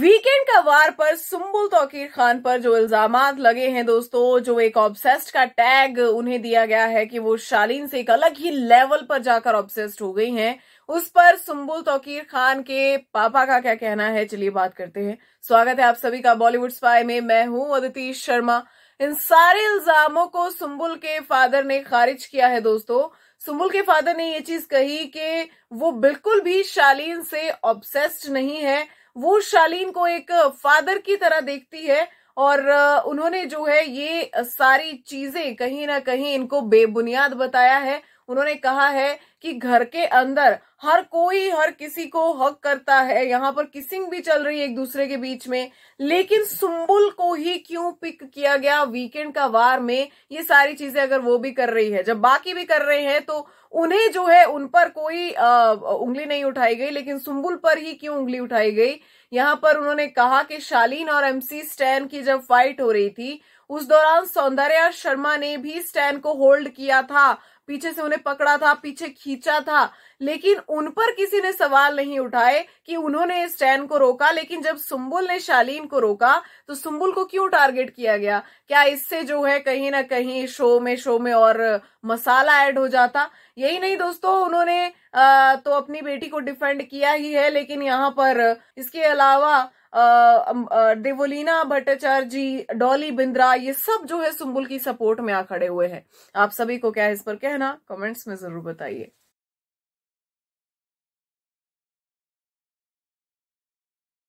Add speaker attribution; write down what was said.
Speaker 1: weekend का वार पर सुम्बुल तोकीर खान पर जो इल्जाम लगे हैं दोस्तों जो एक ऑब्सेस्ड का टैग उन्हें दिया गया है कि वो शालीन से एक अलग ही लेवल पर जाकर ऑब्सेस्ड हो गई हैं उस पर सुम्बुल तोकीर खान के पापा का क्या कहना है चलिए बात करते हैं स्वागत है आप सभी का बॉलीवुड स्पाई में मैं हूं अदिति शर्मा इन सारे इल्जामों को सुम्बुल के फादर ने खारिज किया है दोस्तों सुम्बुल के फादर ने ये चीज कही कि वो बिल्कुल भी शालीन से ऑब्सेस्ड नहीं है वो शालीन को एक फादर की तरह देखती है और उन्होंने जो है ये सारी चीजें कहीं ना कहीं इनको बेबुनियाद बताया है उन्होंने कहा है कि घर के अंदर हर कोई हर किसी को हक करता है यहाँ पर किसिंग भी चल रही है एक दूसरे के बीच में लेकिन सुम्बुल को ही क्यों पिक किया गया वीकेंड का वार में ये सारी चीजें अगर वो भी कर रही है जब बाकी भी कर रहे हैं तो उन्हें जो है उन पर कोई आ, उंगली नहीं उठाई गई लेकिन सुम्बुल पर ही क्यों उंगली उठाई गई यहाँ पर उन्होंने कहा कि शालीन और एमसी स्टैन की जब फाइट हो रही थी उस दौरान सौंदर्या शर्मा ने भी स्टैन को होल्ड किया था पीछे से उन्हें पकड़ा था पीछे खींचा था लेकिन उन पर किसी ने सवाल नहीं उठाए कि उन्होंने इस स्टैन को रोका लेकिन जब सुम्बुल ने शालीन को रोका तो सुम्बुल को क्यों टारगेट किया गया क्या इससे जो है कहीं ना कहीं शो में शो में और मसाला ऐड हो जाता यही नहीं दोस्तों उन्होंने आ, तो अपनी बेटी को डिफेंड किया ही है लेकिन यहाँ पर इसके अलावा देवोलीना भट्टाचार्य जी डॉली बिंद्रा ये सब जो है सुम्बुल की सपोर्ट में आ खड़े हुए हैं आप सभी को क्या है इस पर कहना कमेंट्स में जरूर बताइए